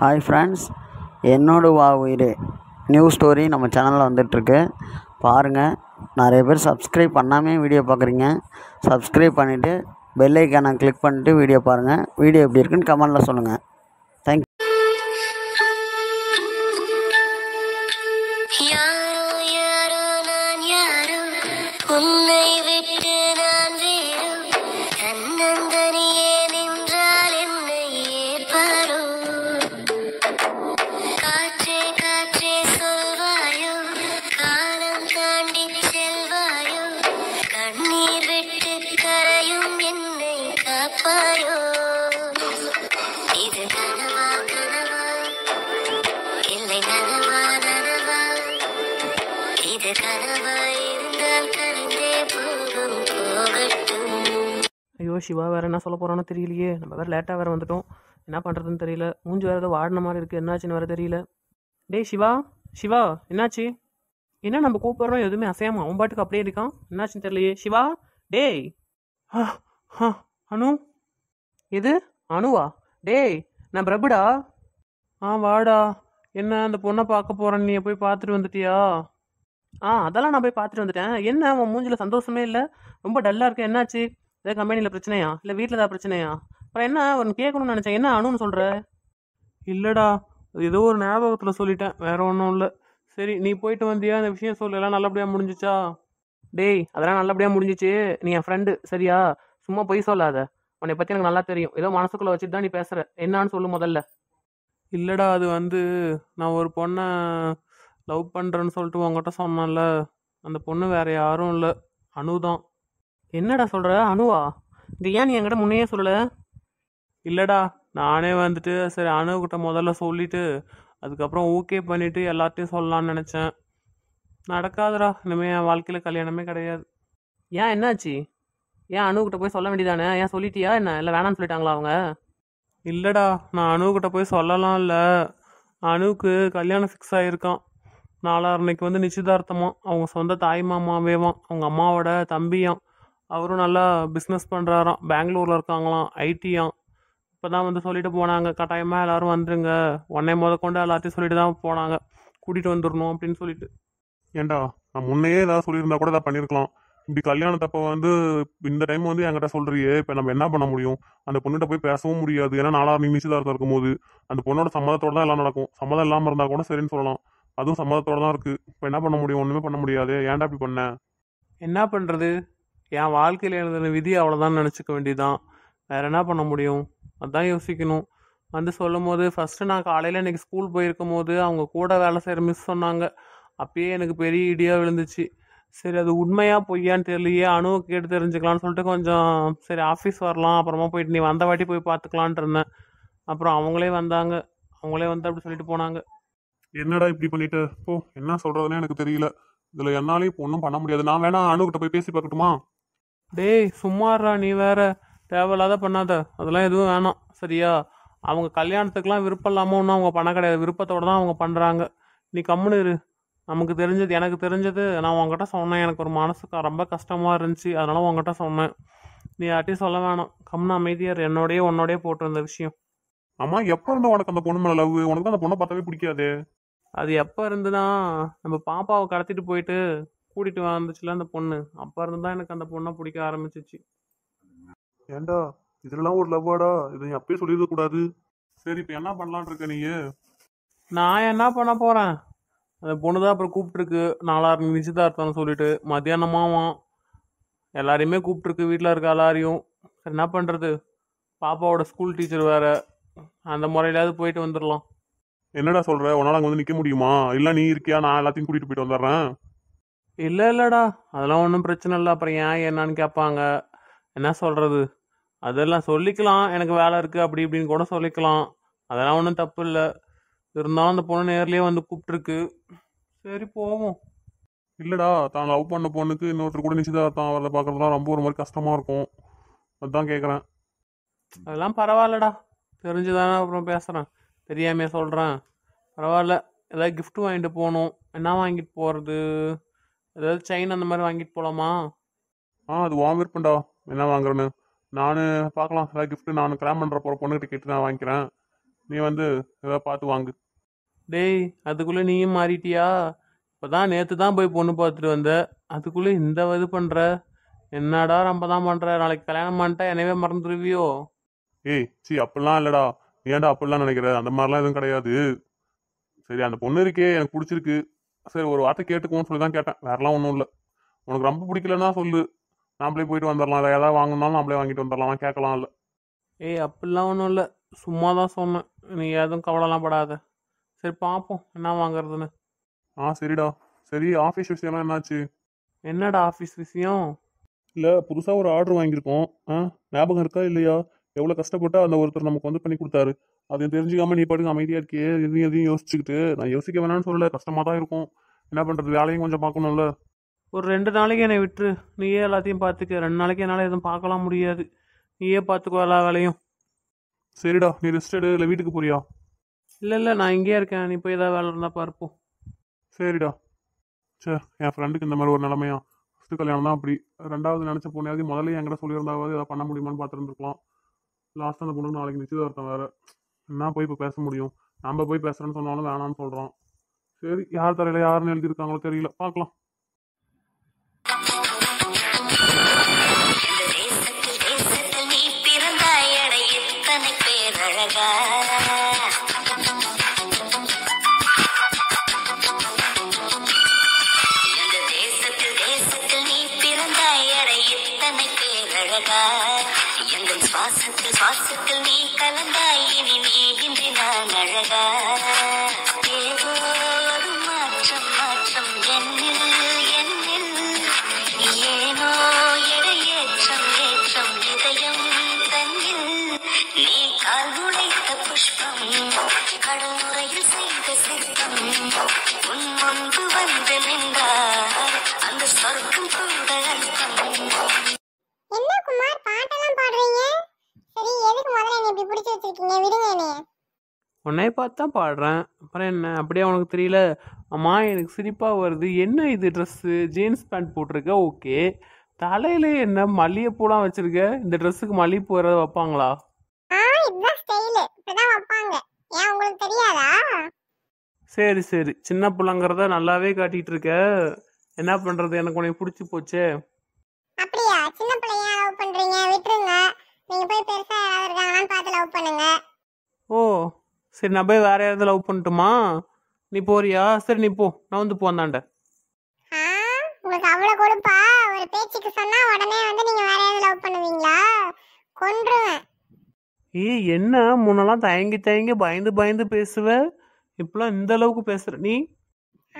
hi friends என்னோட வா உயிர் நியூ ஸ்டோரி நம்ம சேனலில் வந்துட்டுருக்கு பாருங்கள் நிறைய பேர் சப்ஸ்கிரைப் பண்ணாமே வீடியோ பார்க்குறீங்க சப்ஸ்கிரைப் பண்ணிவிட்டு பெல் கிளிக் பண்ணிட்டு வீடியோ பாருங்கள் வீடியோ எப்படி இருக்குன்னு கமெண்டில் சொல்லுங்கள் தேங்க் யாரோ யாரோ நான் உன்னை விட்டு ஐயோ சிவா வேற என்ன சொல்ல போறோன்னு தெரியலையே நம்ம வேற லேட்டாக வேற வந்துட்டோம் என்ன பண்றதுன்னு தெரியல மூஞ்சி வேற ஏதோ வாடின மாதிரி இருக்கு என்னாச்சுன்னு வேற தெரியல டேய் சிவா சிவா என்னாச்சு என்ன நம்ம கூப்பிட்றோம் எதுவுமே அசையாம அவன் பாட்டுக்கு அப்படியே இருக்கான் என்னாச்சுன்னு தெரியலையே சிவா டேய் அனு இது அணுவா டேய் நான் பிரபுடா ஆ வாடா என்ன அந்த பொண்ணை பார்க்க போறேன் நீ போய் பார்த்துட்டு வந்துட்டியா ஆ அதெல்லாம் நான் போய் பார்த்துட்டு வந்துட்டேன் என்ன உன் மூஞ்சில் சந்தோஷமே இல்லை ரொம்ப டல்லாக இருக்கு என்னாச்சு ஏதாவது கம்பெனியில் பிரச்சனையா இல்லை வீட்டில் ஏதாவது பிரச்சனையா அப்புறம் என்ன ஒன்று கேட்கணும்னு நினச்சேன் என்ன அணுன்னு சொல்கிற இல்லைடா ஏதோ ஒரு ஞாபகத்தில் சொல்லிட்டேன் வேற ஒன்றும் இல்லை சரி நீ போயிட்டு வந்தியா அந்த விஷயம் சொல்ல எல்லாம் நல்லபடியாக முடிஞ்சிச்சா டேய் அதெல்லாம் நல்லபடியாக முடிஞ்சிச்சு நீ என் ஃப்ரெண்டு சரியா சும்மா போய் சொல்லாத உன்னை பற்றி எனக்கு நல்லா தெரியும் ஏதோ மனசுக்குள்ளே வச்சுட்டு தான் நீ பேசுற என்னன்னு சொல்லு முதல்ல இல்லைடா அது வந்து நான் ஒரு பொண்ணை லவ் பண்ணுறேன்னு சொல்லிட்டு உங்ககிட்ட சொன்னேன்ல அந்த பொண்ணு வேற யாரும் இல்லை அணுதான் தான் என்னடா சொல்கிற அணுவா இது ஏன் நீ என்கிட்ட முன்னையே சொல்ல இல்லைடா நானே வந்துட்டு சரி அணுகிட்ட முதல்ல சொல்லிட்டு அதுக்கப்புறம் ஓகே பண்ணிவிட்டு எல்லாத்தையும் சொல்லலாம்னு நினச்சேன் நடக்காதுடா இனிமேல் என் வாழ்க்கையில் கல்யாணமே கிடையாது ஏன் என்னாச்சு ஏன் அணுகிட்ட போய் சொல்ல வேண்டியதானே ஏன் சொல்லிட்டியா என்ன இல்லை வேணான்னு சொல்லிட்டாங்களா அவங்க இல்லைடா நான் அணுகிட்ட போய் சொல்லலாம் இல்லை அணுவுக்கு கல்யாணம் ஃபிக்ஸ் ஆகிருக்கான் அன்னைக்கு வந்து நிச்சயதார்த்தமாக அவங்க சொந்த தாய் மாமாவேவான் அவங்க அம்மாவோட தம்பியும் அவரும் நல்லா பிஸ்னஸ் பண்ணுறாராம் பெங்களூரில் இருக்காங்களாம் ஐடியும் இப்போ தான் வந்து சொல்லிட்டு போனாங்க கட்டாயமாக எல்லோரும் வந்துருங்க ஒன்னே முத கொண்டு எல்லாத்தையும் சொல்லிட்டு தான் போனாங்க கூட்டிகிட்டு வந்துடணும் அப்படின்னு சொல்லிட்டு ஏண்டா நான் முன்னையே ஏதாவது சொல்லியிருந்தா கூட இதை பண்ணியிருக்கலாம் இப்படி கல்யாணத்தப்ப வந்து இந்த டைம் வந்து என்கிட்ட சொல்றியே இப்ப நம்ம என்ன பண்ண முடியும் அந்த பொண்ணுகிட்ட போய் பேசவும் முடியாது ஏன்னா நாளா நீ இருக்கும் போது அந்த பொண்ணோட சம்மதத்தோட தான் எல்லாம் நடக்கும் சம்மதம் இல்லாம இருந்தா கூட சரின்னு சொல்லலாம் அதுவும் சம்மதத்தோட தான் இருக்கு இப்ப என்ன பண்ண முடியும் ஒண்ணுமே பண்ண முடியாது ஏன்டா இப்படி பண்ண என்ன பண்றது என் வாழ்க்கையில் எழுதின விதி அவ்வளோதான் நினச்சிக்க வேண்டியதுதான் வேற என்ன பண்ண முடியும் அதான் யோசிக்கணும் வந்து சொல்லும் போது ஃபர்ஸ்ட் நான் காலையில் இன்றைக்கி ஸ்கூல் போயிருக்கும் போது அவங்க கூட வேலை செய்கிற மிஸ் சொன்னாங்க அப்பயே எனக்கு பெரிய இடியாக விழுந்துச்சு சரி அது உண்மையா பொய்யான்னு தெரியலையே அணுவை கேட்டு தெரிஞ்சுக்கலான்னு சொல்லிட்டு கொஞ்சம் சரி ஆஃபீஸ் வரலாம் அப்புறமா போயிட்டு நீ வந்த வாட்டி போய் பார்த்துக்கலான்ட்டு இருந்தேன் அப்புறம் அவங்களே வந்தாங்க அவங்களே வந்து அப்படி சொல்லிட்டு போனாங்க என்னடா இப்படி பண்ணிட்டு போ என்ன சொல்கிறதுன்னு எனக்கு தெரியல இதுல என்னாலையும் இப்போ ஒன்றும் பண்ண முடியாது நான் வேணா அணுகிட்ட போய் பேசி பார்க்கட்டுமா டேய் சும்மாறா நீ வேற தேவையில்லாத பண்ணாத அதெல்லாம் எதுவும் வேணாம் சரியா அவங்க கல்யாணத்துக்குலாம் விருப்பம் இல்லாமல் ஒன்றும் அவங்க பண்ண கிடையாது விருப்பத்தோட தான் அவங்க பண்ணுறாங்க நீ கம்முன்னு இரு நமக்கு தெரிஞ்சது எனக்கு தெரிஞ்சது நான் உங்ககிட்ட சொன்னேன் எனக்கு ஒரு மனசுக்கு ரொம்ப கஷ்டமாக இருந்துச்சு அதனால் உங்ககிட்ட சொன்னேன் நீ யார்ட்டையும் சொல்ல வேணாம் கம்னா அமைதியார் என்னோடய உன்னோடய போட்டிருந்த விஷயம் அம்மா எப்போ இருந்தால் உனக்கு அந்த பொண்ணு மேலே லவ் உனக்கு அந்த பொண்ணை பார்த்தாவே பிடிக்காது அது எப்போ இருந்துன்னா நம்ம பாப்பாவை கடத்திட்டு போயிட்டு கூட்டிட்டு வந்துச்சுல அந்த பொண்ணு அப்போ தான் எனக்கு அந்த பொண்ணை பிடிக்க ஆரம்பிச்சிச்சு ஏண்டா இதெல்லாம் ஒரு லவ்வாடா இதை அப்பயே சொல்லிடக்கூடாது சரி இப்போ என்ன பண்ணலான் இருக்க நீ நான் என்ன பண்ண போகிறேன் அந்த பொண்ணு தான் அப்புறம் கூப்பிட்ருக்கு நாலாறு நிச்சயதார்த்தம்னு சொல்லிட்டு மத்தியானமாவும் எல்லாரையுமே கூப்பிட்ருக்கு வீட்டில் இருக்க எல்லாரையும் என்ன பண்ணுறது பாப்பாவோட ஸ்கூல் டீச்சர் வேறு அந்த முறையிலாவது போயிட்டு வந்துடலாம் என்னடா சொல்கிற உன்னால் அங்கே வந்து நிற்க முடியுமா இல்லை நீ இருக்கியா நான் எல்லாத்தையும் கூட்டிகிட்டு போயிட்டு வந்துடுறேன் இல்லை இல்லைடா அதெல்லாம் ஒன்றும் பிரச்சனை இல்லை அப்புறம் ஏன் என்னான்னு கேட்பாங்க என்ன சொல்கிறது அதெல்லாம் சொல்லிக்கலாம் எனக்கு வேலை இருக்குது அப்படி இப்படின்னு கூட சொல்லிக்கலாம் அதெல்லாம் ஒன்றும் தப்பு இல்லை இருந்தாலும் அந்த பொண்ணு நேர்லேயே வந்து கூப்பிட்டுருக்கு சரி போவோம் இல்லைடா தான் லவ் பண்ண பொண்ணுக்கு இன்னொருத்தர் கூட நிச்சயதார்த்தம் வேலை பார்க்குறதுலாம் ரொம்ப ஒரு மாதிரி கஷ்டமாக இருக்கும் அதுதான் கேட்குறேன் அதெல்லாம் பரவாயில்லடா தெரிஞ்சுதானே அப்புறம் பேசுகிறேன் தெரியாமையே சொல்கிறேன் பரவாயில்ல ஏதாவது கிஃப்ட் வாங்கிட்டு போகணும் என்ன வாங்கிட்டு போகிறது ஏதாவது செயின் அந்த மாதிரி வாங்கிட்டு போகலாமா ஆ அது வாங்க விருப்பம்டா என்ன வாங்குறேன்னு நான் பார்க்கலாம் ஏதாவது கிஃப்ட்டு நான் கிராம் பண்ணுற போகிற பொண்ணுக்கிட்ட கேட்டு நான் வாங்கிக்கிறேன் நீ வந்து ஏதாவது பார்த்து வாங்கு டேய் அதுக்குள்ளே நீயும் மாறிட்டியா இப்போ தான் நேற்று தான் போய் பொண்ணு பார்த்துட்டு வந்த அதுக்குள்ளே இந்த இது பண்ணுற என்னடா நம்ம தான் பண்ணுற நாளைக்கு கல்யாணம் பண்ணிட்டா என்னவே மறந்துருவியோ ஏய் சி அப்படிலாம் இல்லைடா ஏன்டா அப்படிலாம் நினைக்கிற அந்த மாதிரிலாம் எதுவும் கிடையாது சரி அந்த பொண்ணு இருக்கே எனக்கு பிடிச்சிருக்கு சரி ஒரு வார்த்தை கேட்டுக்குவோம்னு சொல்லி தான் கேட்டேன் வேறலாம் ஒன்றும் இல்லை உனக்கு ரொம்ப பிடிக்கலன்னா சொல்லு நாமளே போயிட்டு வந்துடலாம் இல்லை ஏதாவது வாங்கினாலும் நாமளே வாங்கிட்டு வந்துடலாம் கேட்கலாம் இல்லை ஏய் அப்படிலாம் ஒன்றும் இல்லை சும்மா தான் சொன்னேன் நீ எதுவும் கவலைலாம் படாத சரி பார்ப்போம் என்ன வாங்குறதுன்னு ஆ சரிடா சரி ஆஃபீஸ் விஷயம்லாம் என்னாச்சு என்னடா ஆஃபீஸ் விஷயம் இல்லை புதுசாக ஒரு ஆர்டர் வாங்கியிருக்கோம் ஆ ஞாபகம் இருக்கா இல்லையா எவ்வளோ கஷ்டப்பட்டா அந்த ஒருத்தர் நமக்கு வந்து பண்ணி கொடுத்தாரு அதை தெரிஞ்சுக்காம நீ பாட்டுக்கு அமைதியாக இருக்கே எதையும் எதையும் யோசிச்சுக்கிட்டு நான் யோசிக்க வேணாம்னு சொல்லலை கஷ்டமாக தான் இருக்கும் என்ன பண்ணுறது வேலையும் கொஞ்சம் பார்க்கணும்ல ஒரு ரெண்டு நாளைக்கு என்னை விட்டுரு நீயே எல்லாத்தையும் பார்த்துக்க ரெண்டு நாளைக்கு என்னால் எதுவும் பார்க்கலாம் முடியாது நீயே பார்த்துக்கோ எல்லா வேலையும் சரிடா நீ ரெஸ்ட் எடு இல்லை வீட்டுக்கு போறியா இல்லை இல்லை நான் இங்கேயே இருக்கேன் நீ போய் ஏதாவது வேலை இருந்தால் பார்ப்போம் சரிடா சரி என் ஃப்ரெண்டுக்கு இந்த மாதிரி ஒரு நிலமையா ஃபஸ்ட்டு கல்யாணம் தான் அப்படி ரெண்டாவது நினச்ச பொண்ணையாவது முதல்ல என்கிட்ட சொல்லியிருந்தாவது ஏதாவது பண்ண முடியுமான்னு பார்த்துருந்துருக்கலாம் லாஸ்ட்டாக அந்த பொண்ணுக்கு நாளைக்கு நிச்சயதார்த்தம் வேறு என்ன போய் இப்போ பேச முடியும் நம்ம போய் பேசுகிறேன்னு சொன்னாலும் வேணாம்னு சொல்கிறோம் சரி யார் தரையில் யாருன்னு எழுதியிருக்காங்களோ தெரியல பார்க்கலாம் எங்கள் சுவாசத்தில் சுவாசத்தில் நீ கலந்தாய் இனி நீ இன்று நான் அழகா உன்னைய பார்த்து தான் பாடுறேன் அப்புறம் என்ன அப்படியே உனக்கு தெரியல அம்மா எனக்கு சிரிப்பாக வருது என்ன இது ட்ரெஸ்ஸு ஜீன்ஸ் பேண்ட் போட்டிருக்க ஓகே தலையில என்ன மல்லிகைப்பூலாம் வச்சிருக்க இந்த ட்ரெஸ்ஸுக்கு மல்லிகைப்பூ ஏதாவது வைப்பாங்களா சரி சரி சின்ன பிள்ளைங்கிறத நல்லாவே காட்டிட்டு இருக்க என்ன பண்றது எனக்கு உனக்கு பிடிச்சி போச்சே சரி நான் போய் வேற யாராவது லவ் பண்ணட்டுமா நீ போறியா சரி நீ போ நான் வந்து போந்தாண்ட உங்களுக்கு அவ்வளவு கொடுப்பா ஒரு பேச்சுக்கு சொன்னா உடனே வந்து நீங்க வேற யாராவது லவ் பண்ணுவீங்களா கொன்றுவேன் ஏய் என்ன முன்னெல்லாம் தயங்கி தயங்கி பயந்து பயந்து பேசுவ இப்பெல்லாம் இந்த அளவுக்கு பேசுற நீ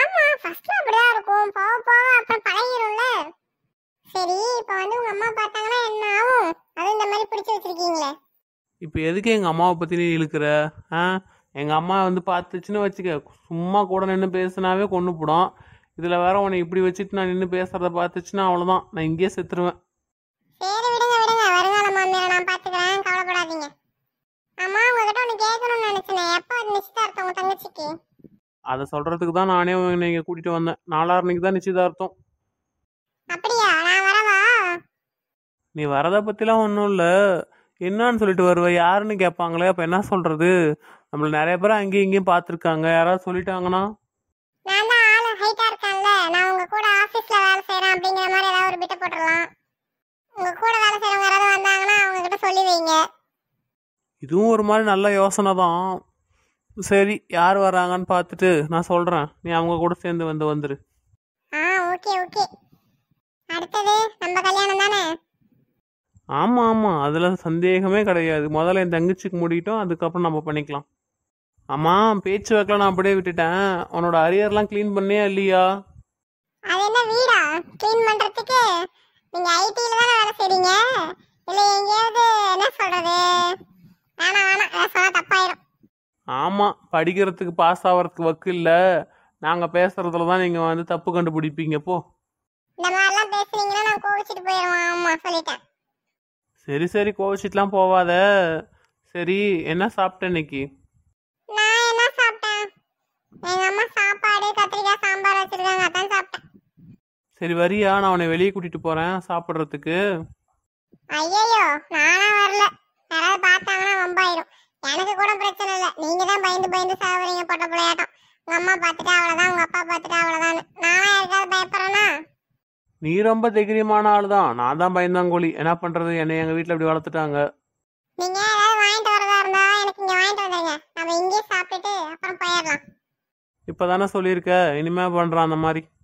ஆமா ஃபர்ஸ்ட்ல அப்படிதான் இருக்கும் போக போக அப்புறம் பழகிரும்ல சரி இப்போ வந்து உங்க அம்மா பார்த்தாங்கன்னா என்ன ஆகும் அது இந்த மாதிரி பிடிச்சு வச்சிருக்கீங்களே இப்போ எதுக்கு எங்கள் அம்மாவை பற்றி நீ இழுக்கிற ஆ எங்கள் அம்மா வந்து பார்த்துச்சுன்னு வச்சுக்க சும்மா கூட நின்று பேசுனாவே கொண்டு போடும் இதில் வேற உன்னை இப்படி வச்சுட்டு நான் நின்று பேசுகிறத பார்த்துச்சுன்னா அவ்வளோதான் நான் இங்கேயே செத்துருவேன் சரி விடுங்க பார்த்துக்கிறேன் அதை சொல்கிறதுக்கு தான் நானே உன்னை இங்கே கூட்டிகிட்டு வந்தேன் நிக்கு தான் நிச்சயதார்த்தம் அப்படியா நான் வரவா நீ வரதை பற்றிலாம் ஒன்றும் இல்லை என்னன்னு சொல்லிட்டு வருவேன் யாருன்னு கேட்பாங்களே அப்போ என்ன சொல்கிறது நம்மள நிறைய பேர் அங்கேயும் இங்கேயும் பார்த்துருக்காங்க யாராவது சொல்லிட்டாங்கன்னா நான் நான் கூட இதுவும் ஒரு மாதிரி நல்ல யோசனை தான் சரி யார் வராங்கன்னு பார்த்துட்டு நான் சொல்கிறேன் நீ அவங்க கூட சேர்ந்து வந்து வந்துரு ஓகே ஓகே அடுத்தது நம்ம கல்யாணம் தானே ஆமாம் ஆமாம் அதில் சந்தேகமே கிடையாது முதல்ல என் தங்கச்சிக்கு முடிட்டோம் அதுக்கப்புறம் நம்ம பண்ணிக்கலாம் அம்மா பேச்சு வைக்கலாம் நான் அப்படியே விட்டுட்டேன் உன்னோட அரியர்லாம் க்ளீன் பண்ணியா இல்லையா அது என்ன வீடா க்ளீன் பண்ணுறதுக்கு நீங்கள் ஐடியில் தானே வேலை செய்கிறீங்க இல்லை எங்கேயாவது என்ன சொல்கிறது வேணாம் வேணாம் நான் தப்பாயிரும் ஆமாம் படிக்கிறதுக்கு பாஸ் ஆகிறதுக்கு வக்கு இல்லை நாங்கள் பேசுகிறதுல தான் நீங்கள் வந்து தப்பு கண்டுபிடிப்பீங்க போ இந்த மாதிரிலாம் பேசுனீங்கன்னா நான் கோவிச்சிட்டு போயிடுவேன் ஆமாம் சொல்லிட்டேன் சரி சரி கோவிச்சிட்டுலாம் போவாத சரி என்ன சாப்பிட்ட இன்னைக்கு நான் என்ன சாப்பிட்டேன் எங்க அம்மா சாப்பாடு கத்திரிக்காய் சாம்பார் வச்சிருக்காங்க அதான் சாப்பிட்டேன் சரி வரியா நான் உன்னை வெளியே கூட்டிட்டு போறேன் சாப்பிட்றதுக்கு ஐயையோ நானா வரல யாராவது பார்த்தாங்கன்னா வம்பாயிரும் எனக்கு கூட பிரச்சனை இல்லை நீங்க தான் பயந்து பயந்து சாவறீங்க பொட்ட பிள்ளையாட்டம் உங்க அம்மா பார்த்துட்டா அவ்வளவுதான் உங்க அப்பா பார்த்துட்டா அவ்வளவுதான் நீ ரொம்ப தைரியமான ஆள் தான் நான் தான் பயந்தாங்கோழி என்ன பண்றது என்னை எங்க வீட்டில் இப்படி வளர்த்துட்டாங்க இப்பதானே சொல்லியிருக்க இனிமே பண்றான் அந்த மாதிரி